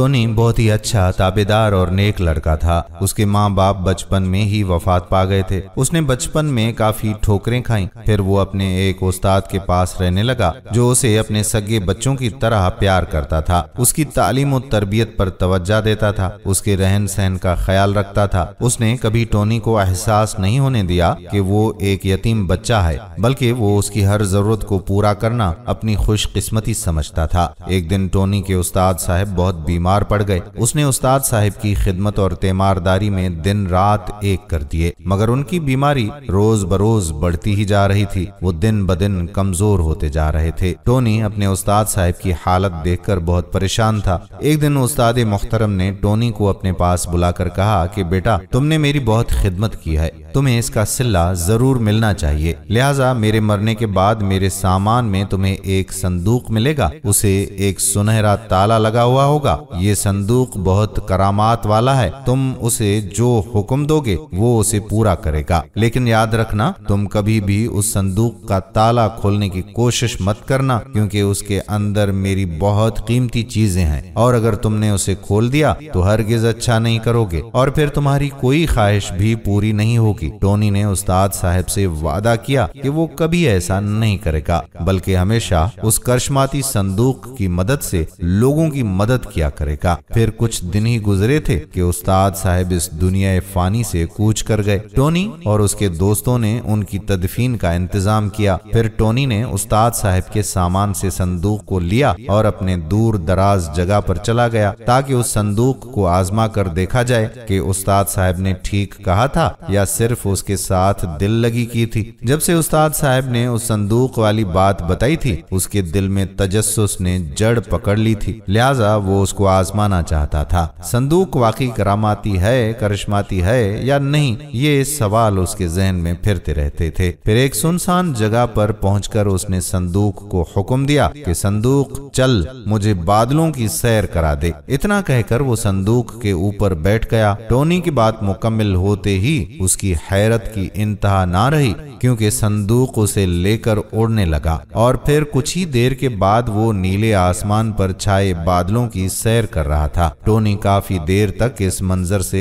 Tony बहुत ही अच्छा ताबेदार और नेक लड़का था उसके माँ बाप बचपन में ही वफात पा गए थे उसने बचपन में काफी ठोकरें खाई फिर वो अपने एक उस्ताद के पास रहने लगा जो उसे अपने सगे बच्चों की तरह प्यार करता था उसकी तालीम और तरबियत पर तवज्जा देता था उसके रहन सहन का ख्याल रखता था उसने कभी टोनी को एहसास नहीं होने दिया कि वो एक यतीम बच्चा है बल्कि वो उसकी हर जरूरत को पूरा करना अपनी खुशकिस्मती समझता था एक दिन टोनी के उस्ताद साहब बहुत बीमार बीमार पड़ गए उसने उस्ताद साहिब की खिदमत और तेमारदारी में दिन रात एक कर दिए मगर उनकी बीमारी रोज बरोज बढ़ती ही जा रही थी वो दिन ब दिन कमजोर होते जा रहे थे टोनी अपने उस्ताद साहिब की हालत कर बहुत परेशान था एक दिन उस्ताद मुख्तरम ने टोनी को अपने पास बुलाकर कहा कि बेटा तुमने मेरी बहुत खिदमत की है तुम्हें इसका सिल्ला ज़रूर मिलना चाहिए लिहाजा मेरे मरने के बाद मेरे सामान में तुम्हें एक संदूक मिलेगा उसे एक सुनहरा ताला लगा हुआ होगा ये संदूक बहुत करामात वाला है तुम उसे जो हुक्म दोगे वो उसे पूरा करेगा लेकिन याद रखना तुम कभी भी उस संदूक का ताला खोलने की कोशिश मत करना क्योंकि उसके अंदर मेरी बहुत कीमती चीजें हैं और अगर तुमने उसे खोल दिया तो हरगिज अच्छा नहीं करोगे और फिर तुम्हारी कोई ख्वाहिश भी पूरी नहीं होगी की टोनी ने उस्ताद साहब से वादा किया कि वो कभी ऐसा नहीं करेगा बल्कि हमेशा उस करशमाती संदूक की मदद से लोगों की मदद किया करेगा फिर कुछ दिन ही गुजरे थे कि उस्ताद साहब इस दुनिया फानी से कूच कर गए टोनी और उसके दोस्तों ने उनकी तदफीन का इंतजाम किया फिर टोनी ने उस्ताद साहब के सामान से संदूक को लिया और अपने दूर दराज जगह पर चला गया ताकि उस संदूक को आजमा कर देखा जाए कि उस्ताद साहब ने ठीक कहा था या सिर्फ सिर्फ उसके साथ दिल लगी की थी जब से उस्ताद साहब ने उस संदूक वाली बात बताई थी उसके दिल में तजस्स ने जड़ पकड़ ली थी लिहाजा वो उसको आजमाना चाहता था संदूक वाकई करामाती है करिश्माती है या नहीं ये सवाल उसके जहन में फिरते रहते थे फिर एक सुनसान जगह पर पहुंचकर उसने संदूक को हुक्म दिया कि संदूक चल मुझे बादलों की सैर करा दे इतना कहकर वो संदूक के ऊपर बैठ गया टोनी की बात मुकम्मल होते ही उसकी हैरत की इंतहा ना रही क्योंकि संदूक उसे लेकर उड़ने लगा और फिर कुछ ही देर के बाद वो नीले आसमान पर छाए बादलों की सैर कर रहा था टोनी काफी देर तक इस मंजर से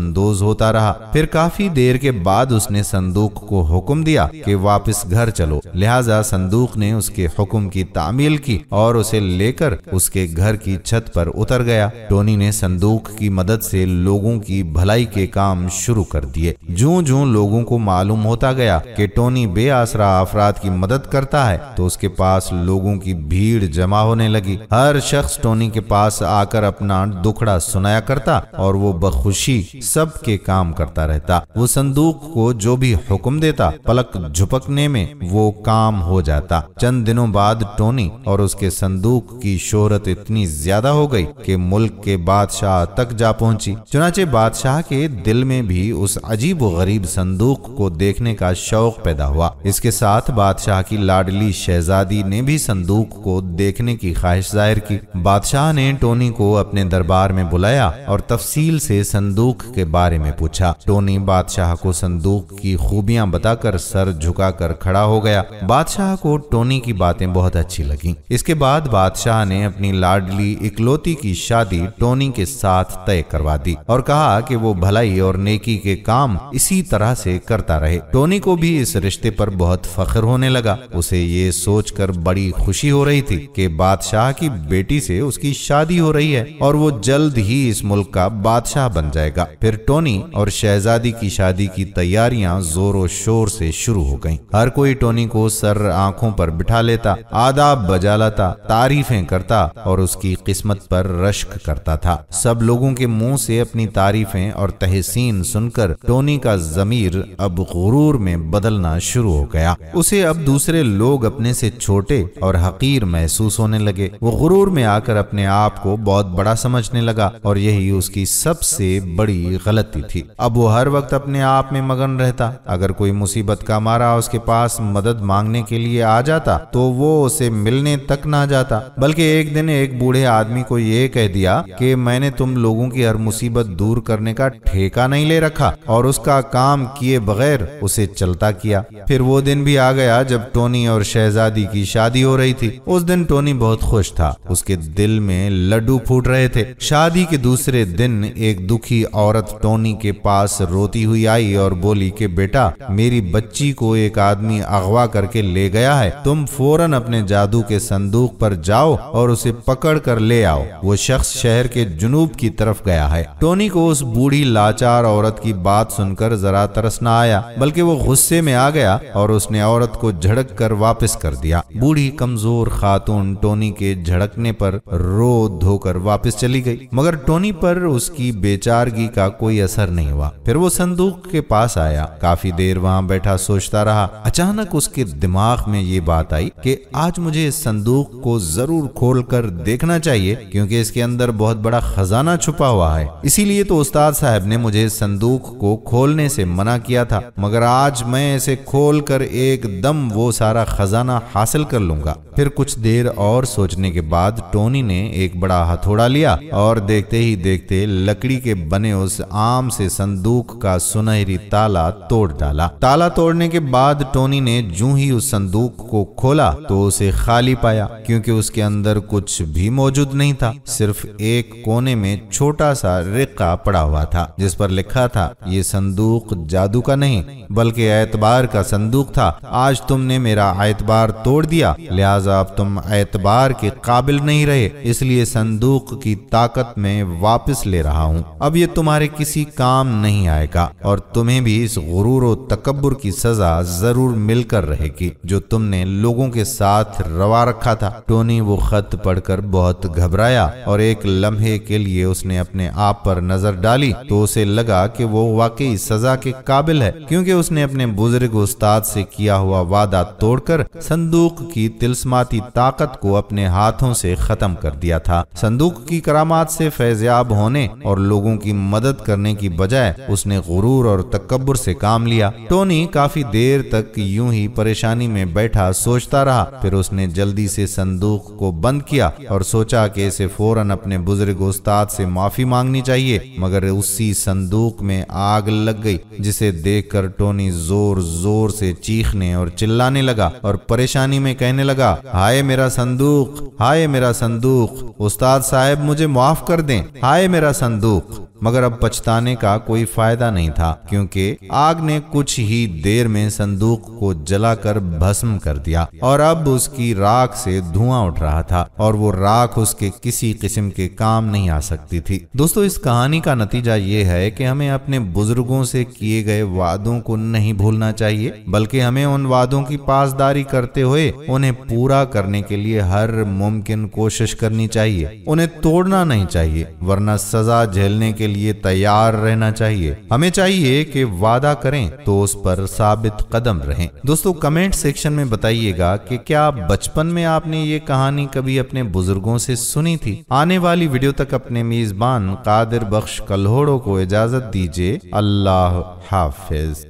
अंदोज होता रहा फिर काफी देर के बाद उसने संदूक को हुक्म दिया कि वापस घर चलो लिहाजा संदूक ने उसके हुक्म की तामील की और उसे लेकर उसके घर की छत पर उतर गया टोनी ने संदूक की मदद से लोगों की भलाई के काम शुरू कर दिए जू जूं लोगों को मालूम होता गया कि टोनी बेआसरा अफराद की मदद करता है तो उसके पास लोगों की भीड़ जमा होने लगी हर शख्स टोनी के पास आकर अपना दुखड़ा सुनाया करता और वो बखुशी सब के काम करता रहता वो संदूक को जो भी हुक्म देता पलक झुपकने में वो काम हो जाता चंद दिनों बाद टोनी और उसके संदूक की शोहरत इतनी ज्यादा हो गई कि मुल्क के बादशाह तक जा पहुंची चुनाचे बादशाह के दिल में भी उस अजीब गरीब करीब संदूक को देखने का शौक पैदा हुआ इसके साथ बादशाह की लाडली शहजादी ने भी संदूक को देखने की ख्वाहिश जाहिर की बादशाह ने टोनी को अपने दरबार में बुलाया और तफसील से संदूक के बारे में पूछा टोनी बादशाह को संदूक की खूबियाँ बताकर सर झुका खड़ा हो गया बादशाह को टोनी की बातें बहुत अच्छी लगी इसके बाद बादशाह ने अपनी लाडली इकलौती की शादी टोनी के साथ तय करवा दी और कहा कि वो भलाई और नेकी के काम इसी इसी तरह से करता रहे टोनी को भी इस रिश्ते पर बहुत फख्र होने लगा उसे ये सोचकर बड़ी खुशी हो रही थी कि बादशाह की बेटी से उसकी शादी हो रही है और वो जल्द ही इस मुल्क का बादशाह बन जाएगा फिर टोनी और शहजादी की शादी की तैयारियां जोरों शोर से शुरू हो गयी हर कोई टोनी को सर आंखों पर बिठा लेता आदाब बजा लाता तारीफें करता और उसकी किस्मत पर रश्क करता था सब लोगों के मुंह से अपनी तारीफें और तहसीन सुनकर टोनी का ज़मीर अब गुरूर में बदलना शुरू हो गया उसे अब दूसरे लोग अपने से छोटे और हकीर महसूस होने लगे वो गुरूर में आकर अपने आप को बहुत बड़ा समझने लगा और यही उसकी सबसे बड़ी गलती थी अब वो हर वक्त अपने आप में मगन रहता अगर कोई मुसीबत का मारा उसके पास मदद मांगने के लिए आ जाता तो वो उसे मिलने तक ना जाता बल्कि एक दिन एक बूढ़े आदमी को ये कह दिया कि मैंने तुम लोगों की हर मुसीबत दूर करने का ठेका नहीं ले रखा और उसका काम किए बगैर उसे चलता किया फिर वो दिन भी आ गया जब टोनी और शहजादी की शादी हो रही थी उस दिन टोनी बहुत खुश था उसके दिल में लड्डू फूट रहे थे शादी के दूसरे दिन एक दुखी औरत टोनी के पास रोती हुई आई और बोली कि बेटा मेरी बच्ची को एक आदमी अगवा करके ले गया है तुम फौरन अपने जादू के संदूक पर जाओ और उसे पकड़ कर ले आओ वो शख्स शहर के जुनूब की तरफ गया है टोनी को उस बूढ़ी लाचार औरत की बात सुनकर जरा तरस न आया बल्कि वो गुस्से में आ गया और उसने औरत को झड़क कर वापस कर दिया बूढ़ी कमजोर खातून टोनी के झड़कने पर रो धोकर वापस चली गई मगर टोनी पर उसकी बेचारगी का कोई असर नहीं हुआ फिर वो संदूक के पास आया काफी देर वहाँ बैठा सोचता रहा अचानक उसके दिमाग में ये बात आई कि आज मुझे इस संदूक को जरूर खोल कर देखना चाहिए क्योंकि इसके अंदर बहुत बड़ा खजाना छुपा हुआ है इसीलिए तो उस्ताद साहब ने मुझे संदूक को खोलने से मना किया था मगर आज मैं इसे खोल कर एकदम वो सारा खजाना हासिल कर लूंगा फिर कुछ देर और सोचने के बाद टोनी ने एक बड़ा हथौड़ा लिया और देखते ही देखते लकड़ी के बने उस आम से संदूक का सुनहरी ताला तोड़ डाला ताला तोड़ने के बाद टोनी ने जू ही उस संदूक को खोला तो उसे खाली पाया क्योंकि उसके अंदर कुछ भी मौजूद नहीं था सिर्फ एक कोने में छोटा सा रिक्का पड़ा हुआ था जिस पर लिखा था ये संदूक संदूक जादू का नहीं बल्कि एतबार का संदूक था आज तुमने मेरा एतबार तोड़ दिया लिहाजा अब तुम एतबार के काबिल नहीं रहे इसलिए संदूक की ताकत में वापस ले रहा हूँ अब ये तुम्हारे किसी काम नहीं आएगा और तुम्हें भी इस गुरूर और तकबर की सजा जरूर मिलकर रहेगी जो तुमने लोगों के साथ रवा रखा था टोनी वो खत पढ़कर बहुत घबराया और एक लम्हे के लिए उसने अपने आप पर नजर डाली तो उसे लगा कि वो वाकई सजा सजा के काबिल है क्योंकि उसने अपने बुजुर्ग उस्ताद से किया हुआ वादा तोड़कर संदूक की तिलस्माती ताकत को अपने हाथों से खत्म कर दिया था संदूक की करामात से फैजयाब होने और लोगों की मदद करने की बजाय उसने गुरूर और तकबर से काम लिया टोनी काफी देर तक यूं ही परेशानी में बैठा सोचता रहा फिर उसने जल्दी से संदूक को बंद किया और सोचा कि इसे फौरन अपने बुजुर्ग उस्ताद से माफी मांगनी चाहिए मगर उसी संदूक में आग लग गई जिसे देखकर टोनी जोर जोर से चीखने और चिल्लाने लगा और परेशानी में कहने लगा हाय मेरा संदूक हाय मेरा संदूक उस्ताद साहब मुझे माफ कर दें हाय मेरा संदूक मगर अब पछताने का कोई फायदा नहीं था क्योंकि आग ने कुछ ही देर में संदूक को जलाकर भस्म कर दिया और अब उसकी राख से धुआं उठ रहा था और वो राख उसके किसी किस्म के काम नहीं आ सकती थी दोस्तों इस कहानी का नतीजा ये है कि हमें अपने बुजुर्गों से किए गए वादों को नहीं भूलना चाहिए बल्कि हमें उन वादों की पासदारी करते हुए उन्हें पूरा करने के लिए हर मुमकिन कोशिश करनी चाहिए उन्हें तोड़ना नहीं चाहिए वरना सजा झेलने के लिए तैयार रहना चाहिए हमें चाहिए कि वादा करें तो उस पर साबित कदम रहें दोस्तों कमेंट सेक्शन में बताइएगा कि क्या बचपन में आपने ये कहानी कभी अपने बुजुर्गों से सुनी थी आने वाली वीडियो तक अपने मेजबान कादिर बख्श कल्होड़ो को इजाजत दीजिए अल्लाह हाफिज